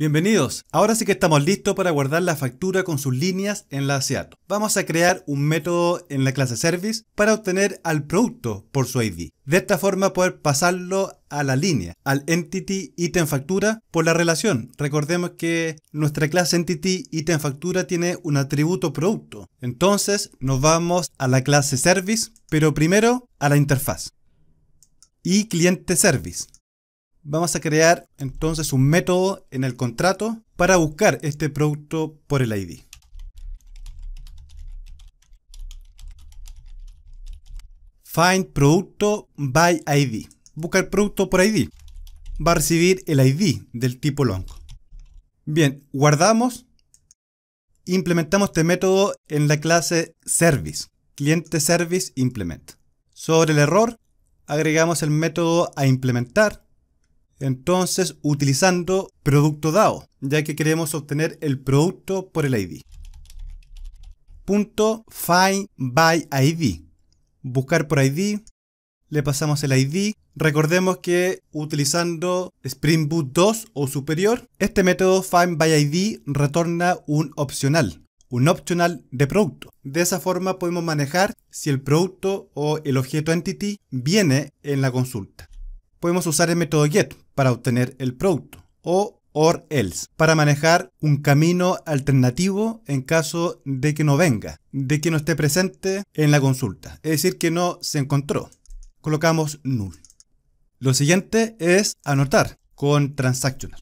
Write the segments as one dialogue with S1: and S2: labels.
S1: Bienvenidos. Ahora sí que estamos listos para guardar la factura con sus líneas en la Seato. Vamos a crear un método en la clase Service para obtener al producto por su ID. De esta forma poder pasarlo a la línea, al Entity Item Factura por la relación. Recordemos que nuestra clase Entity Item Factura tiene un atributo producto. Entonces nos vamos a la clase Service, pero primero a la interfaz. Y cliente Service vamos a crear entonces un método en el contrato para buscar este producto por el ID. Find producto by ID. Buscar producto por ID. Va a recibir el ID del tipo long. Bien, guardamos. Implementamos este método en la clase service. Cliente service implement. Sobre el error, agregamos el método a implementar entonces utilizando producto DAO, ya que queremos obtener el producto por el ID. Punto find by ID. Buscar por ID. Le pasamos el ID. Recordemos que utilizando Spring Boot 2 o superior, este método find by ID retorna un opcional, un optional de producto. De esa forma podemos manejar si el producto o el objeto entity viene en la consulta podemos usar el método get para obtener el producto o or else para manejar un camino alternativo en caso de que no venga, de que no esté presente en la consulta, es decir, que no se encontró. Colocamos null. Lo siguiente es anotar con transactional.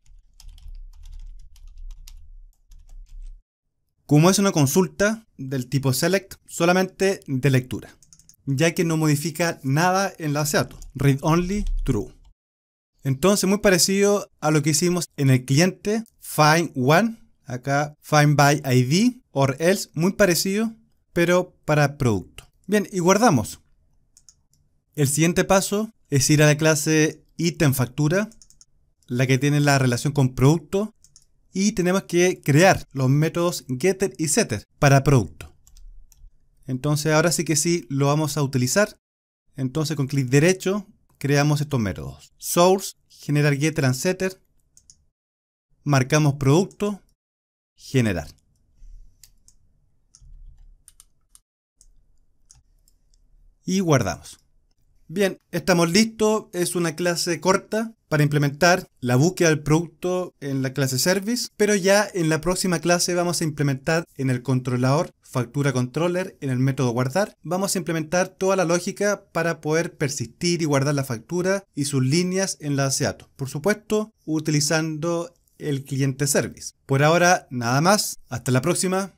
S1: Como es una consulta del tipo select, solamente de lectura, ya que no modifica nada en la SEATO. Read only true. Entonces, muy parecido a lo que hicimos en el cliente, find one, acá find by ID, or else, muy parecido, pero para producto. Bien, y guardamos. El siguiente paso es ir a la clase item factura, la que tiene la relación con producto, y tenemos que crear los métodos getter y setter para producto. Entonces ahora sí que sí lo vamos a utilizar. Entonces con clic derecho creamos estos métodos. Source generar get marcamos producto, generar. Y guardamos. Bien, estamos listos. Es una clase corta para implementar la búsqueda del producto en la clase service, pero ya en la próxima clase vamos a implementar en el controlador factura controller, en el método guardar, vamos a implementar toda la lógica para poder persistir y guardar la factura y sus líneas en la SEATO. Por supuesto, utilizando el cliente service. Por ahora, nada más. Hasta la próxima.